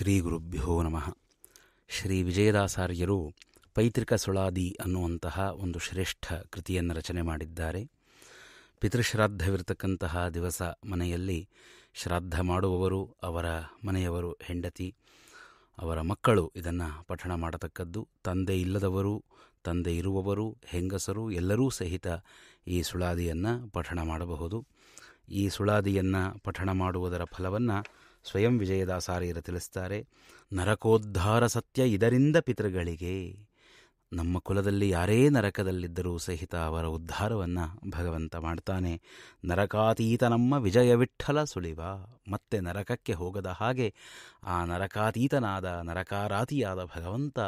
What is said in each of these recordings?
ಶ್ರೀ ಗುರುಭ್ಯೋ ನಮಃ ಶ್ರೀ ವಿಜಯದಾಸಾರ್ಯರು ಪೈತೃಕ ಸುಳಾದಿ ಅನ್ನುವಂತಹ ಒಂದು ಶ್ರೇಷ್ಠ ಕೃತಿಯನ್ನು ರಚನೆ ಮಾಡಿದ್ದಾರೆ ಪಿತೃಶ್ರಾದ್ದವಿರತಕ್ಕಂತಹ ದಿವಸ ಮನೆಯಲ್ಲಿ ಶ್ರಾದ್ದ ಮಾಡುವವರು ಅವರ ಮನೆಯವರು ಹೆಂಡತಿ ಅವರ ಮಕ್ಕಳು ಇದನ್ನು ಪಠಣ ಮಾಡತಕ್ಕದ್ದು ತಂದೆ ಇಲ್ಲದವರು ತಂದೆ ಇರುವವರು ಹೆಂಗಸರು ಎಲ್ಲರೂ ಸಹಿತ ಈ ಸುಳಾದಿಯನ್ನು ಪಠಣ ಮಾಡಬಹುದು ಈ ಸುಳಾದಿಯನ್ನು ಪಠಣ ಮಾಡುವುದರ ಫಲವನ್ನು ಸ್ವಯಂ ವಿಜಯದಾಸಾರಿಯರು ತಿಳಿಸ್ತಾರೆ ನರಕೋದ್ಧಾರ ಸತ್ಯ ಇದರಿಂದ ಪಿತೃಗಳಿಗೆ ನಮ್ಮ ಕುಲದಲ್ಲಿ ಯಾರೇ ನರಕದಲ್ಲಿದ್ದರೂ ಸಹಿತ ಅವರ ಉದ್ಧಾರವನ್ನು ಭಗವಂತ ಮಾಡ್ತಾನೆ ನರಕಾತೀತ ನಮ್ಮ ವಿಜಯವಿಠಲ ಸುಳಿವ ಮತ್ತೆ ನರಕಕ್ಕೆ ಹೋಗದ ಹಾಗೆ ಆ ನರಕಾತೀತನಾದ ನರಕಾರಾತಿಯಾದ ಭಗವಂತ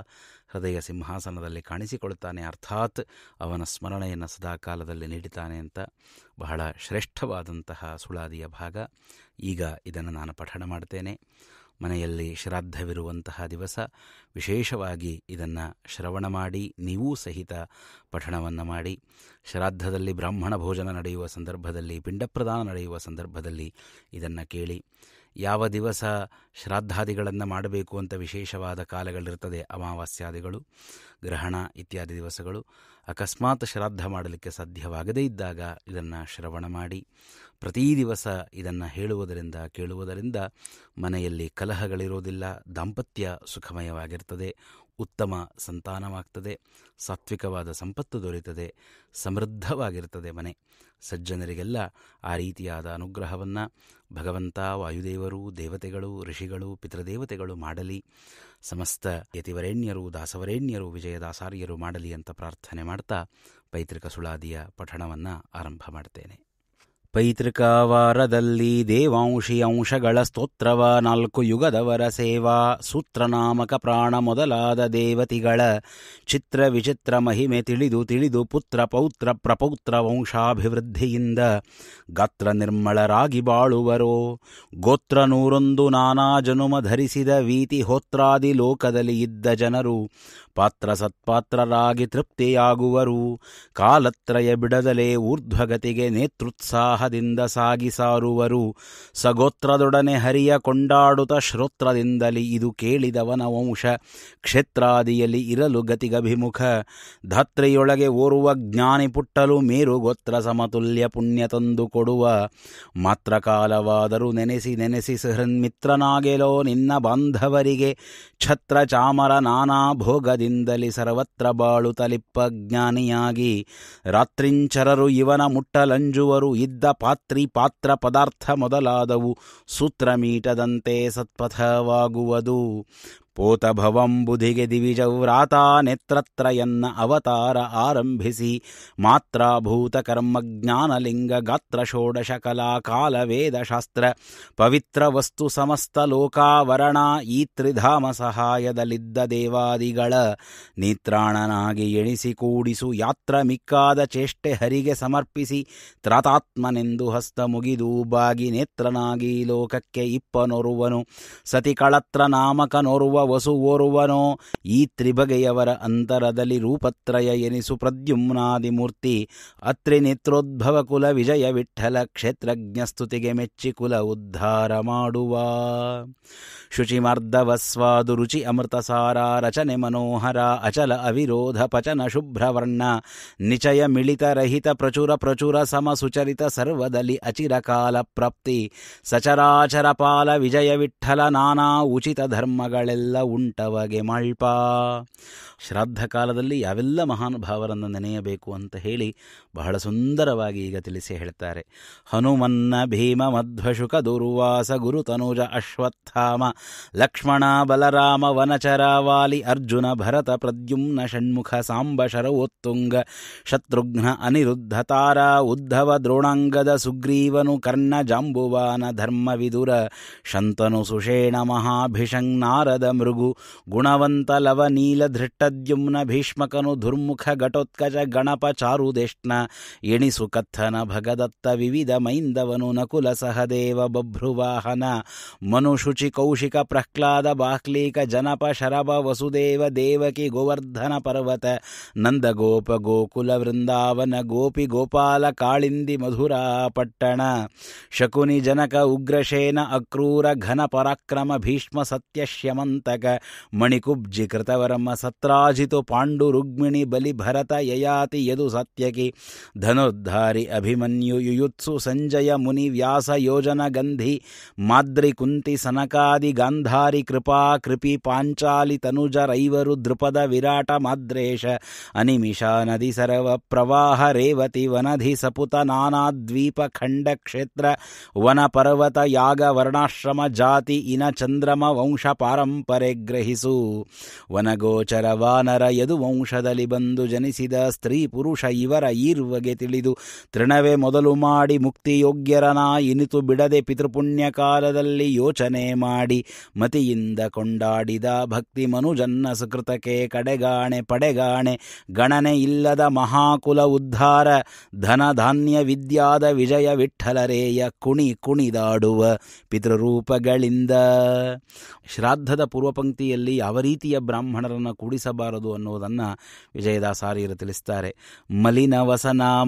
ಹೃದಯ ಸಿಂಹಾಸನದಲ್ಲಿ ಕಾಣಿಸಿಕೊಳ್ಳುತ್ತಾನೆ ಅರ್ಥಾತ್ ಅವನ ಸ್ಮರಣೆಯನ್ನು ಸದಾ ಕಾಲದಲ್ಲಿ ನೀಡಿತಾನೆ ಅಂತ ಬಹಳ ಶ್ರೇಷ್ಠವಾದಂತಹ ಸುಳಾದಿಯ ಭಾಗ ಈಗ ಇದನ್ನು ನಾನು ಪಠಣ ಮಾಡ್ತೇನೆ ಮನೆಯಲ್ಲಿ ಶ್ರಾದ್ದವಿರುವಂತಹ ದಿವಸ ವಿಶೇಷವಾಗಿ ಇದನ್ನು ಶ್ರವಣ ಮಾಡಿ ನೀವೂ ಸಹಿತ ಪಠಣವನ್ನು ಮಾಡಿ ಶ್ರಾದ್ದದಲ್ಲಿ ಬ್ರಾಹ್ಮಣ ಭೋಜನ ನಡೆಯುವ ಸಂದರ್ಭದಲ್ಲಿ ಪಿಂಡಪ್ರದಾನ ನಡೆಯುವ ಸಂದರ್ಭದಲ್ಲಿ ಇದನ್ನು ಕೇಳಿ ಯಾವ ದಿವಸ ಶ್ರಾದ್ದಾದಿಗಳನ್ನು ಮಾಡಬೇಕು ಅಂತ ವಿಶೇಷವಾದ ಕಾಲಗಳಿರ್ತದೆ ಅಮಾವಾಸ್ಯಾದಿಗಳು ಗ್ರಹಣ ಇತ್ಯಾದಿ ದಿವಸಗಳು ಅಕಸ್ಮಾತ್ ಶ್ರಾದ್ದ ಮಾಡಲಿಕ್ಕೆ ಸಾಧ್ಯವಾಗದೇ ಇದ್ದಾಗ ಇದನ್ನು ಶ್ರವಣ ಮಾಡಿ ಪ್ರತಿ ದಿವಸ ಇದನ್ನು ಹೇಳುವುದರಿಂದ ಕೇಳುವುದರಿಂದ ಮನೆಯಲ್ಲಿ ಕಲಹಗಳಿರೋದಿಲ್ಲ ದಾಂಪತ್ಯ ಸುಖಮಯವಾಗಿರ್ತದೆ ಉತ್ತಮ ಸಂತಾನವಾಗ್ತದೆ ಸಾತ್ವಿಕವಾದ ಸಂಪತ್ತು ದೊರೆಯುತ್ತದೆ ಸಮೃದ್ಧವಾಗಿರ್ತದೆ ಮನೆ ಸಜ್ಜನರಿಗೆಲ್ಲ ಆ ರೀತಿಯಾದ ಅನುಗ್ರಹವನ್ನು ಭಗವಂತ ವಾಯುದೇವರು ದೇವತೆಗಳು ಋಷಿಗಳು ಪಿತೃದೇವತೆಗಳು ಮಾಡಲಿ ಸಮಸ್ತ ಯತಿವರೆಣ್ಯರು ದಾಸವರೇಣ್ಯರು ವಿಜಯದಾಸಾರ್ಯರು ಮಾಡಲಿ ಅಂತ ಪ್ರಾರ್ಥನೆ ಮಾಡ್ತಾ ಪೈತೃಕ ಸುಳಾದಿಯ ಪಠಣವನ್ನು ಆರಂಭ ಮಾಡ್ತೇನೆ ಪೈತೃಕಾವಾರದಲ್ಲಿ ದೇವಾಂಶಿ ಅಂಶಗಳ ಸ್ತೋತ್ರವ ನಾಲ್ಕು ಯುಗದವರ ಸೇವಾ ಸೂತ್ರನಾಮಕ ಪ್ರಾಣ ಮೊದಲಾದ ದೇವತಿಗಳ ಚಿತ್ರ ವಿಚಿತ್ರ ಮಹಿಮೆ ತಿಳಿದು ತಿಳಿದು ಪುತ್ರ ಪೌತ್ರ ಪ್ರಪೌತ್ರ ವಂಶಾಭಿವೃದ್ಧಿಯಿಂದ ಗಾತ್ರ ನಿರ್ಮಳರಾಗಿ ಬಾಳುವರು ಗೋತ್ರ ನೂರೊಂದು ನಾನಾ ಜನುಮ ಧರಿಸಿದ ವೀತಿ ಹೋತ್ರಾದಿ ಲೋಕದಲ್ಲಿ ಇದ್ದ ಜನರು ಪಾತ್ರ ಸತ್ಪಾತ್ರರಾಗಿ ತೃಪ್ತಿಯಾಗುವರು ಕಾಲತ್ರಯ ಬಿಡದಲೇ ಊರ್ಧ್ವಗತಿಗೆ ನೇತೃತ್ಸಾಹದಿಂದ ಸಾಗಿ ಸಾರುವರು ಸಗೋತ್ರದೊಡನೆ ಹರಿಯ ಕೊಂಡಾಡುತ ಶ್ರೋತ್ರದಿಂದಲಿ ಇದು ಕೇಳಿದವನ ವಂಶ ಕ್ಷೇತ್ರಾದಿಯಲ್ಲಿ ಇರಲು ಗತಿಗಭಿಮುಖ ಧಾತ್ರೆಯೊಳಗೆ ಓರುವ ಜ್ಞಾನಿ ಪುಟ್ಟಲು ಮೇರು ಗೋತ್ರ ಸಮತುಲ್ಯ ಪುಣ್ಯ ತಂದು ಕೊಡುವ ಮಾತ್ರ ಕಾಲವಾದರೂ ನೆನೆಸಿ ನೆನೆಸಿ ಸಹೃನ್ಮಿತ್ರನಾಗೆಲೋ ನಿನ್ನ ಬಾಂಧವರಿಗೆ ಛತ್ರ ಚಾಮರ ನಾನಾ ಭೋಗ ಜ್ಞಾನದಿಂದಲಿ ಸರ್ವತ್ರ ತಲಿಪ್ಪ ಜ್ಞಾನಿಯಾಗಿ ರಾತ್ರಿಂಚರರು ಇವನ ಮುಟ್ಟಲಂಜುವರು ಇದ್ದ ಪಾತ್ರಿ ಪಾತ್ರ ಪದಾರ್ಥ ಮೊದಲಾದವು ಸೂತ್ರಮೀಟದಂತೆ ಸತ್ಪಥವಾಗುವುದು ಪೋತಭವಂ ಬುಧಿಗೆ ದಿವಿಜವ್ರಾತ ನೇತ್ರತ್ರಯನ್ನ ಅವತಾರ ಆರಂಭಿಸಿ ಭೂತಕರ್ಮ ಜ್ಞಾನಲಿಂಗ ಗಾತ್ರ ಷೋಡಶ ಕಲಾ ಕಾಲ ವೇದಶಾಸ್ತ್ರ ಪವಿತ್ರ ವಸ್ತು ಸಮಸ್ತ ಲೋಕಾವರಣ ಈ ತ್ರಿಧಾಮ ಸಹಾಯದಲ್ಲಿದ್ದ ದೇವಾದಿಗಳ ನೇತ್ರಾಣನಾಗಿ ಎಣಿಸಿ ಕೂಡಿಸು ಯಾತ್ರ ಮಿಕ್ಕಾದ ಚೇಷ್ಟೆ ಹರಿಗೆ ಸಮರ್ಪಿಸಿ ತ್ರಾತಾತ್ಮನೆಂದು ಹಸ್ತ ಮುಗಿದು ಬಾಗಿ ನೇತ್ರನಾಗಿ ಲೋಕಕ್ಕೆ ಇಪ್ಪನೊರುವನು ಸತಿಕಳತ್ರ ನಾಮಕನೊರುವ ವಸು ಈ ತ್ರಿಭಗೆಯವರ ಅಂತರದಲ್ಲಿ ರೂಪತ್ರಯ ಎನಿಸು ಮೂರ್ತಿ ಅತ್ರಿ ನೇತ್ರೋದ್ಭವ ಕುಲ ವಿಜಯ ವಿಠಲ ಕ್ಷೇತ್ರಜ್ಞಸ್ತುತಿಗೆ ಮೆಚ್ಚಿ ಕುಲ ಉದ್ಧಾರ ಮಾಡುವ ಶುಚಿಮಾರ್ಧವಸ್ವಾದು ರುಚಿ ಅಮೃತಸಾರ ರಚನೆ ಮನೋಹರ ಅಚಲ ಅವಿರೋಧ ಪಚನ ಶುಭ್ರವರ್ಣ ನಿಚಯ ಮಿಳಿತ ರಹಿತ ಪ್ರಚುರ ಪ್ರಚುರ ಸಮ ಸುಚರಿತ ಸರ್ವದಲ್ಲಿ ಅಚಿರಕಾಲ ಪ್ರಾಪ್ತಿ ಸಚರಾಚರ ಪಾಲ ವಿಜಯ ವಿಠಲ ನಾನಾ ಉಚಿತ ಧರ್ಮಗಳೆಲ್ಲ ಎಲ್ಲ ಉಂಟವಗೆ ಮಳ್ಪಾ. ಕಾಲದಲ್ಲಿ ಯಾವೆಲ್ಲ ಮಹಾನುಭಾವರನ್ನು ನೆನೆಯಬೇಕು ಅಂತ ಹೇಳಿ ಬಹಳ ಸುಂದರವಾಗಿ ಈಗ ತಿಳಿಸಿ ಹೇಳ್ತಾರೆ ಹನುಮನ್ನ ಭೀಮ ಮಧ್ವಶುಕ ದುರ್ವಾಸ ಗುರುತನುಜ ಅಶ್ವತ್ಥಾಮ ಲಕ್ಷ್ಮಣ ಬಲರಾಮ ವನಚರಾವಾಲಿ ಅರ್ಜುನ ಭರತ ಪ್ರದ್ಯುಮ್ನ ಷಣ್ಮುಖ ಸಾಂಬ ಒತ್ತುಂಗ ಶತ್ರುಘ್ನ ಅನಿರುದ್ಧ ತಾರ ಉದ್ಧವ ದ್ರೋಣಾಂಗದ ಸುಗ್ರೀವನು ಕರ್ಣ ಜಾಂಬುವಾನ ಧರ್ಮ ವಿದುರ ಶಂತನು ಸುಷೇಣ ಮಹಾಭಿಷಂಗ್ ನಾರದ ಮೃಗು ಗುಣವಂತ ಲವ ಧೃಟ್ಟ ಪ್ರದ್ಯುಮ್ನ ಭೀಷ್ಮಕನು ದುರ್ಮುಖ ಘಟೋತ್ಕಜ ಗಣಪ ಚಾರುದೇಷ್ಣ ಎಣಿಸು ಕಥನ ಭಗದತ್ತ ವಿವಿಧ ಮೈಂದವನು ನಕುಲ ಸಹದೇವ ಬಭ್ರುವಾಹನ ಮನುಶುಚಿ ಕೌಶಿಕ ಪ್ರಹ್ಲಾದ ಬಾಹ್ಲೀಕ ಜನಪ ಶರಭ ವಸುದೇವ ದೇವಕಿ ಗೋವರ್ಧನ ಪರ್ವತ ನಂದಗೋಪ ಗೋಕುಲ ವೃಂದಾವನ ಗೋಪಿ ಗೋಪಾಲ ಕಾಳಿಂದಿ ಮಧುರಾ ಪಟ್ಟಣ ಶಕುನಿ ಜನಕ ಉಗ್ರಶೇನ ಅಕ್ರೂರ ಘನ ಪರಾಕ್ರಮ ಭೀಷ್ಮ ಸತ್ಯ ಶ್ಯಮಂತಕ ಮಣಿಕುಬ್ಜಿ ಕೃತವರಮ ಸತ್ರ अपराजितो पांडु रुक्मिणी बलि भरत ययाति यदु सत्यकी धनुर्धारी अभिमन्यु युयुत्सु संजय मुनि व्यास योजन गंधि माद्रि कुंति सनकादि गांधारी कृपा कृपि पांचाली तनुज रैवरु द्रुपद विराट माद्रेश अनिमिषा नदी सर्व प्रवाह रेवती वनधि सपुत नाना द्वीप खंड क्षेत्र वन पर्वत याग वर्णाश्रम जाति इन चंद्रम वंश पारंपरे ग्रहिसु गोचर ವಾನರ ಯದುವಂಶದಲ್ಲಿ ಬಂದು ಜನಿಸಿದ ಸ್ತ್ರೀ ಪುರುಷ ಇವರ ಈರ್ವಗೆ ತಿಳಿದು ತೃಣವೇ ಮೊದಲು ಮಾಡಿ ಮುಕ್ತಿಯೋಗ್ಯರನ ಇನಿತು ಬಿಡದೆ ಪಿತೃಪುಣ್ಯ ಕಾಲದಲ್ಲಿ ಯೋಚನೆ ಮಾಡಿ ಮತಿಯಿಂದ ಕೊಂಡಾಡಿದ ಭಕ್ತಿ ಮನುಜನ್ನ ಸುಕೃತಕ್ಕೆ ಕಡೆಗಾಣೆ ಪಡೆಗಾಣೆ ಗಣನೆ ಇಲ್ಲದ ಮಹಾಕುಲ ಉದ್ಧಾರ ಧನ ಧಾನ್ಯ ವಿದ್ಯಾದ ವಿಜಯ ವಿಠಲರೇಯ ಕುಣಿ ಕುಣಿದಾಡುವ ಪಿತೃರೂಪಗಳಿಂದ ಶ್ರಾದ್ದದ ಪೂರ್ವಪಂಕ್ತಿಯಲ್ಲಿ ಯಾವ ರೀತಿಯ ಬ್ರಾಹ್ಮಣರನ್ನು ಕೂಡಿಸ ಬಳಸಬಾರದು ಅನ್ನುವುದನ್ನು ವಿಜಯದಾಸಾರಿಯರು ತಿಳಿಸ್ತಾರೆ ಮಲಿನ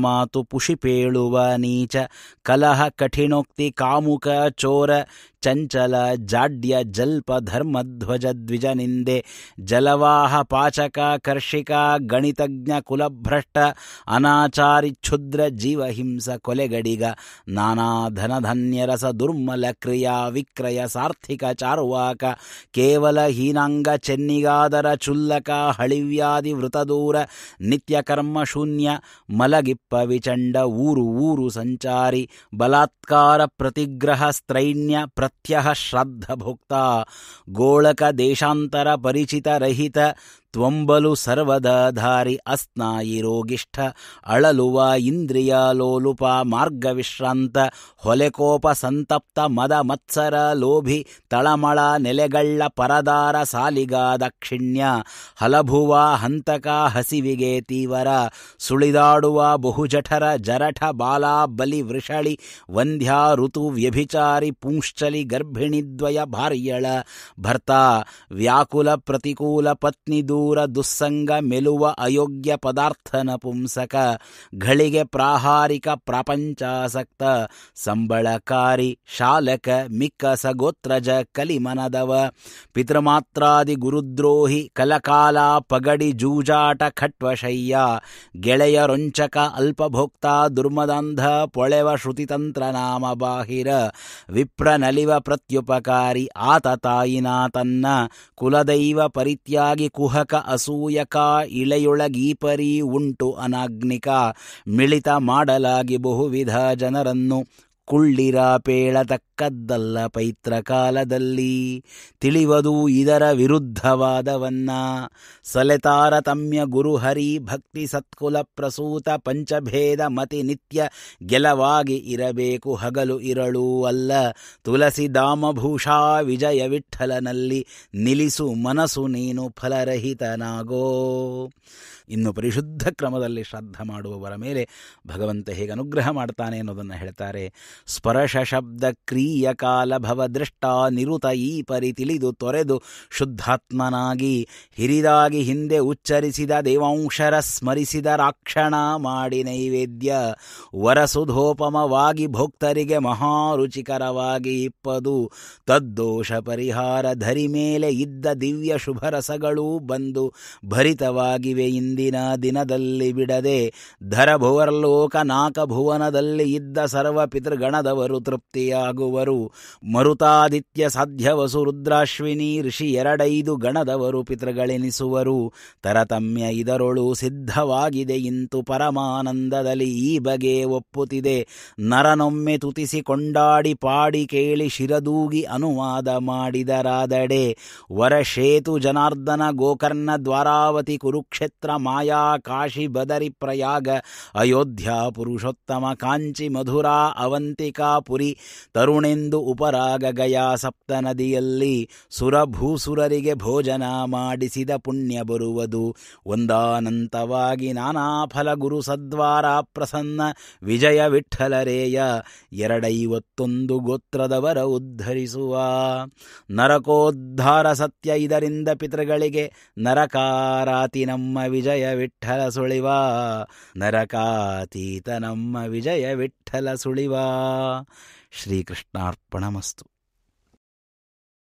ಮಾತು ಪುಷಿಪೇಳುವ ನೀಚ ಕಲಹ ಕಠಿಣೋಕ್ತಿ ಕಾಮುಕ ಚೋರ ಚಂಚಲ ಜಾಡ್ಯ ಜಲ್ಪ ಧರ್ಮಧ್ವಜ ದ್ವಿಜ ನಿಂದೆ ಜಲವಾಹ ಪಾಚಕ ಕರ್ಷಿಕ ಗಣಿತಜ್ಞ ಕುಲಭ್ರಷ್ಟ ಅನಾಚಾರಿ ಕ್ಷುದ್ರ ಜೀವಹಿಂಸ ಕೊಲೆಗಡಿಗ ನಾನಾ ಧನಧನ್ಯರಸ ದುರ್ಮಲ ಕ್ರಿಯಾ ವಿಕ್ರಯ ಸಾರ್ಥಿಕ ಚಾರುವಾಕ ಕೇವಲ ಹೀನಾಂಗ ಚೆನ್ನಿಗಾದರ ಚುಲ್ಲಕ ಹಳಿವ್ಯಾಧಿ ವೃತದೂರ ನಿತ್ಯ ಕರ್ಮ ಶೂನ್ಯ ಮಲಗಿಪ್ಪ ವಿಚಂಡ ಊರು ಊರು ಸಂಚಾರಿ ಬಲಾತ್ಕಾರ ಪ್ರತಿಗ್ರಹ ಸ್ತ್ರೈಣ್ಯ ಪ್ರ सत्यः श्रद्धभुक्ता गोळकदेशान्तरपरिचितरहित ತ್ವಂಬಲು ಸರ್ವದಾಧಾರಿ ಅಸ್ನಾಯಿ ರೋಗಿಷ್ಠ ಅಳಲುವ ಇಂದ್ರಿಯ ಲೋಲುಪ ಮಾರ್ಗವಿಶ್ರಾಂತ ಹೊಲೆಕೋಪ ಸಂತಪ್ತ ಮದ ಮತ್ಸರ ಲೋಭಿ ತಳಮಳ ನೆಲೆಗಳ್ಳ ಪರದಾರ ಸಾಲಿಗ ದಕ್ಷಿಣ್ಯ ಹಲಭುವ ಹಂತಕ ಹಸಿವಿಗೆ ತೀವರ ಸುಳಿದಾಡುವ ಬಹುಜಠರ ಜರಠ ಬಾಲಾ ಬಲಿ ವೃಷಳಿ ವಂಧ್ಯಾ ಋತು ವ್ಯಭಿಚಾರಿ ಪುಂಶ್ಚಲಿ ಗರ್ಭಿಣಿದ್ವಯ ಭಾರ್ಯಳ ಭರ್ತಾ ವ್ಯಾಕುಲ ಪ್ರತಿಕೂಲ ಪತ್ನಿದು ಕ್ರೂರ ದುಸ್ಸಂಗ ಮೆಲುವ ಅಯೋಗ್ಯ ಪದಾರ್ಥ ನಪುಂಸಕ ಘಳಿಗೆ ಪ್ರಾಹಾರಿಕ ಪ್ರಾಪಂಚಾಸಕ್ತ ಸಂಬಳಕಾರಿ ಶಾಲಕ ಮಿಕ್ಕ ಸಗೋತ್ರಜ ಕಲಿಮನದವ ಪಿತೃಮಾತ್ರಾದಿ ಗುರುದ್ರೋಹಿ ಕಲಕಾಲ ಪಗಡಿ ಜೂಜಾಟ ಖಟ್ವಶಯ್ಯ ರೊಂಚಕ ಅಲ್ಪಭೋಕ್ತ ದುರ್ಮದಂಧ ಪೊಳೆವ ಶ್ರುತಿತಂತ್ರ ನಾಮ ಬಾಹಿರ ವಿಪ್ರ ನಲಿವ ಪ್ರತ್ಯುಪಕಾರಿ ಆತ ತಾಯಿನ ತನ್ನ ಕುಲದೈವ ಪರಿತ್ಯಾಗಿ ಕುಹಕ ಅಸೂಯಕಾ ಅಸೂಯಕ ಇಳೆಯೊಳಗೀಪರಿ ಉಂಟು ಅನಾಗ್ನಿಕ ಮಿಳಿತ ಮಾಡಲಾಗಿ ಬಹುವಿಧ ಜನರನ್ನು ಕುಳ್ಳಿರ ಪೇಳತಕ್ಕ ಕದ್ದಲ್ಲ ಪೈತ್ರ ಕಾಲದಲ್ಲಿ ತಿಳಿವದು ಇದರ ವಿರುದ್ಧವಾದವನ್ನ ಸಲೆತಾರತಮ್ಯ ಗುರುಹರಿ ಭಕ್ತಿ ಸತ್ಕುಲ ಪ್ರಸೂತ ಪಂಚಭೇದ ಮತಿ ನಿತ್ಯ ಗೆಲವಾಗಿ ಇರಬೇಕು ಹಗಲು ಇರಳು ಅಲ್ಲ ತುಳಸಿ ದಾಮಭೂಷಾ ವಿಜಯ ವಿಠಲನಲ್ಲಿ ನಿಲಿಸು ಮನಸು ನೀನು ಫಲರಹಿತನಾಗೋ ಇನ್ನು ಪರಿಶುದ್ಧ ಕ್ರಮದಲ್ಲಿ ಶ್ರದ್ಧ ಮಾಡುವವರ ಮೇಲೆ ಭಗವಂತ ಹೇಗೆ ಅನುಗ್ರಹ ಮಾಡ್ತಾನೆ ಅನ್ನೋದನ್ನು ಹೇಳ್ತಾರೆ ಸ್ಪರ್ಶ ಶಬ್ದ ಕ್ರಿಯೆ ಕಾಲಭವ ಕಾಲಭವದೃಷ್ಟ ನಿರುತ ಈ ಪರಿ ತಿಳಿದು ತೊರೆದು ಶುದ್ಧಾತ್ಮನಾಗಿ ಹಿರಿದಾಗಿ ಹಿಂದೆ ಉಚ್ಚರಿಸಿದ ದೇವಾಂಶರ ಸ್ಮರಿಸಿದ ರಾಕ್ಷಣ ಮಾಡಿ ನೈವೇದ್ಯ ವರಸುಧೋಪಮವಾಗಿ ಭೋಕ್ತರಿಗೆ ಮಹಾರುಚಿಕರವಾಗಿ ಇಪ್ಪದು ತದ್ದೋಷ ಪರಿಹಾರ ಧರಿ ಮೇಲೆ ಇದ್ದ ದಿವ್ಯ ಶುಭರಸಗಳೂ ಬಂದು ಭರಿತವಾಗಿವೆ ಇಂದಿನ ದಿನದಲ್ಲಿ ಬಿಡದೆ ಧರಭುವರ್ಲೋಕ ಭುವನದಲ್ಲಿ ಇದ್ದ ಸರ್ವ ಪಿತೃಗಣದವರು ತೃಪ್ತಿಯಾಗುವ ಮಾಡುವರು ಮರುತಾದಿತ್ಯ ಸಾಧ್ಯವಸು ರುದ್ರಾಶ್ವಿನಿ ಋಷಿ ಎರಡೈದು ಗಣದವರು ಪಿತೃಗಳೆನಿಸುವರು ತರತಮ್ಯ ಇದರೊಳು ಸಿದ್ಧವಾಗಿದೆ ಇಂತು ಪರಮಾನಂದದಲ್ಲಿ ಈ ಬಗೆ ಒಪ್ಪುತ್ತಿದೆ ನರನೊಮ್ಮೆ ತುತಿಸಿ ಕೊಂಡಾಡಿ ಪಾಡಿ ಕೇಳಿ ಶಿರದೂಗಿ ಅನುವಾದ ಮಾಡಿದರಾದಡೆ ವರಶೇತು ಜನಾರ್ದನ ಗೋಕರ್ಣ ದ್ವಾರಾವತಿ ಕುರುಕ್ಷೇತ್ರ ಮಾಯಾ ಕಾಶಿ ಬದರಿ ಪ್ರಯಾಗ ಅಯೋಧ್ಯ ಪುರುಷೋತ್ತಮ ಕಾಂಚಿ ಮಧುರಾ ಅವಂತಿಕಾ ಪುರಿ ತರುಣ ಕರುಣೆಂದು ಗಯಾ ಸಪ್ತ ನದಿಯಲ್ಲಿ ಸುರಭೂಸುರರಿಗೆ ಭೋಜನ ಮಾಡಿಸಿದ ಪುಣ್ಯ ಬರುವುದು ಒಂದಾನಂತವಾಗಿ ನಾನಾ ಫಲ ಗುರು ಸದ್ವಾರ ಪ್ರಸನ್ನ ವಿಜಯ ವಿಠಲರೇಯ ಎರಡೈವತ್ತೊಂದು ಗೋತ್ರದವರ ಉದ್ಧರಿಸುವ ನರಕೋದ್ಧಾರ ಸತ್ಯ ಇದರಿಂದ ಪಿತೃಗಳಿಗೆ ನರಕಾರಾತಿ ನಮ್ಮ ವಿಜಯ ವಿಠಲ ಸುಳಿವ ನರಕಾತೀತ ನಮ್ಮ ವಿಜಯ ವಿಠಲ ಸುಳಿವ ಶ್ರೀಕೃಷ್ಣಾರ್ಪಣಮಸ್ತು